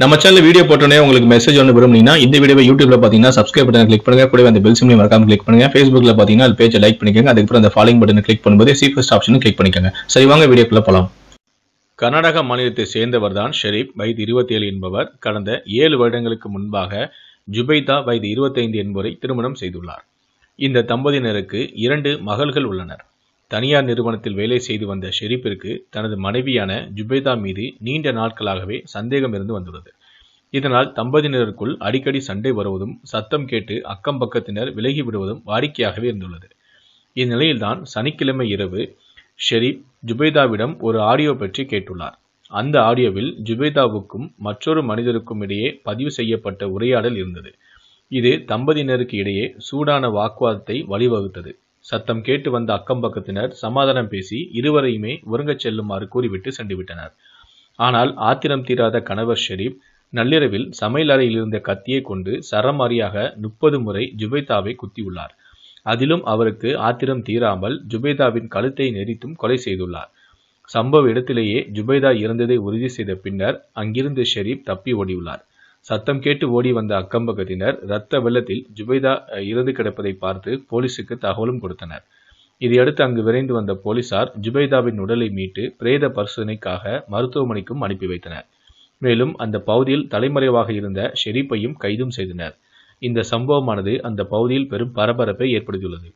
நம்ம channel video போட்டோன்னே உங்களுக்கு மெசேஜ் ஒன்று விரும்புனீங்கன்னா இந்த வீடியோ யூடியூப்ல பார்த்தீங்கன்னா சப்ஸ்கிரைப் பட்டன் கிளிக் பண்ணுங்க கூட அந்த பெல் சிம்லையும் மறக்காம கிளிக் பண்ணுங்க ஃபேஸ்புக்ல பார்த்தீங்கன்னா அது பேஜை லைக் பண்ணிக்கோங்க அதுக்கப்புறம் அந்த ஃபாலோயிங் பட்டன் கிளிக் பண்ணும்போது சி ஃபர்ஸ்ட் ஆப்ஷனும் கிளிக் பண்ணிக்கோங்க சரி வாங்க வீடியோக்குள்ள போகலாம் கர்நாடக மாநிலத்தை சேர்ந்தவர் தான் ஷெரீப் வயது இருபத்தி ஏழு என்பவர் கடந்த ஏழு வருடங்களுக்கு முன்பாக ஜுபைதா வயது இருபத்தைந்து என்பவரை திருமணம் செய்துள்ளார் இந்த தம்பதியினருக்கு இரண்டு மகள்கள் உள்ளனர் தனியார் நிறுவனத்தில் வேலை செய்து வந்த ஷெரீப்பிற்கு தனது மனைவியான ஜுபேதா மீது நீண்ட நாட்களாகவே சந்தேகம் இருந்து வந்துள்ளது இதனால் தம்பதியினருக்குள் அடிக்கடி சண்டை வருவதும் சத்தம் கேட்டு அக்கம் பக்கத்தினர் விலகி விடுவதும் வாடிக்கையாகவே இருந்துள்ளது இந்நிலையில்தான் சனிக்கிழமை இரவு ஷெரீப் ஜுபேதாவிடம் ஒரு ஆடியோ பற்றி கேட்டுள்ளார் அந்த ஆடியோவில் ஜுபேதாவுக்கும் மற்றொரு மனிதருக்கும் இடையே பதிவு செய்யப்பட்ட உரையாடல் இருந்தது இது தம்பதியினருக்கு இடையே சூடான வாக்குவாதத்தை வழிவகுத்தது சத்தம் கேட்டு வந்த அக்கம் பக்கத்தினர் சமாதானம் பேசி இருவரையுமே ஒருங்கச் செல்லுமாறு கூறிவிட்டு சென்றுவிட்டனர் ஆனால் ஆத்திரம் தீராத கணவர் ஷெரீப் நள்ளிரவில் சமையல் அறையில் இருந்த கத்தியை கொண்டு சரமாரியாக முப்பது முறை ஜுபைதாவை குத்தியுள்ளார் அதிலும் அவருக்கு ஆத்திரம் தீராமல் ஜுபைதாவின் கழுத்தை நெறித்தும் கொலை செய்துள்ளார் சம்பவ இடத்திலேயே ஜுபைதா இறந்ததை உறுதி செய்த பின்னர் அங்கிருந்து ஷெரீப் தப்பி ஓடியுள்ளார் சத்தம் கேட்டு ஓடி வந்த அக்கம்பகத்தினர் இரத்த வெள்ளத்தில் ஜுபைதா இறந்து கிடப்பதை பார்த்து போலீசுக்கு தகவலும் கொடுத்தனர் இதையடுத்து அங்கு விரைந்து வந்த போலீசார் ஜுபைதாவின் உடலை மீட்டு பிரேத பரிசோதனைக்காக மருத்துவமனைக்கும் அனுப்பி வைத்தனர் மேலும் அந்த பகுதியில் தலைமறைவாக இருந்த ஷெரீப்பையும் கைதும் செய்தனர் இந்த சம்பவமானது அந்த பகுதியில் பெரும் பரபரப்பை ஏற்படுத்தியுள்ளது